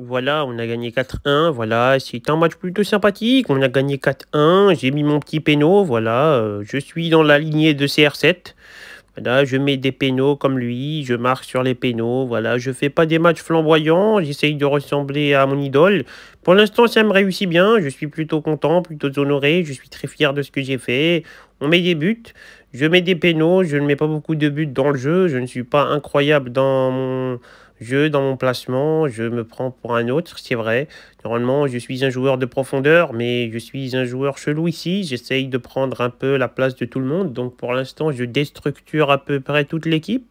Voilà, on a gagné 4-1. Voilà, c'est un match plutôt sympathique. On a gagné 4-1. J'ai mis mon petit péno. Voilà, euh, je suis dans la lignée de CR7. Voilà, je mets des pénaux comme lui, je marche sur les pénaux, voilà, je fais pas des matchs flamboyants, j'essaye de ressembler à mon idole. Pour l'instant, ça me réussit bien, je suis plutôt content, plutôt honoré, je suis très fier de ce que j'ai fait. On met des buts, je mets des pénaux, je ne mets pas beaucoup de buts dans le jeu, je ne suis pas incroyable dans mon je, dans mon placement, je me prends pour un autre, c'est vrai. Normalement, je suis un joueur de profondeur, mais je suis un joueur chelou ici. J'essaye de prendre un peu la place de tout le monde. Donc, pour l'instant, je déstructure à peu près toute l'équipe.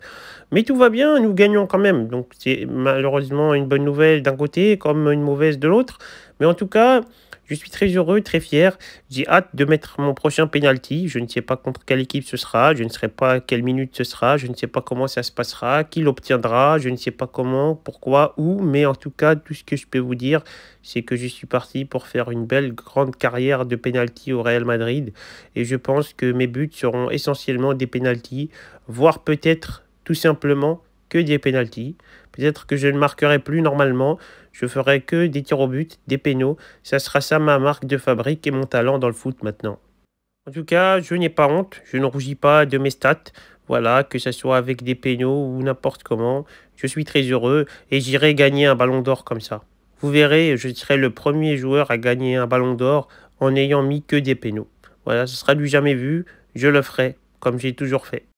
Mais tout va bien, nous gagnons quand même. Donc, c'est malheureusement une bonne nouvelle d'un côté comme une mauvaise de l'autre. Mais en tout cas, je suis très heureux, très fier. J'ai hâte de mettre mon prochain penalty. Je ne sais pas contre quelle équipe ce sera. Je ne sais pas à quelle minute ce sera. Je ne sais pas comment ça se passera. Qui l'obtiendra. Je ne sais pas comment, pourquoi, où. Mais en tout cas, tout ce que je peux vous dire, c'est que je suis parti pour faire une belle grande carrière de penalty au Real Madrid. Et je pense que mes buts seront essentiellement des penalties, voire peut-être tout simplement des pénalties. Peut-être que je ne marquerai plus normalement. Je ferai que des tirs au but, des pénaux. Ça sera ça ma marque de fabrique et mon talent dans le foot maintenant. En tout cas, je n'ai pas honte. Je ne rougis pas de mes stats. Voilà, que ce soit avec des pénaux ou n'importe comment. Je suis très heureux et j'irai gagner un ballon d'or comme ça. Vous verrez, je serai le premier joueur à gagner un ballon d'or en ayant mis que des pénaux. Voilà, ce sera du jamais vu. Je le ferai, comme j'ai toujours fait.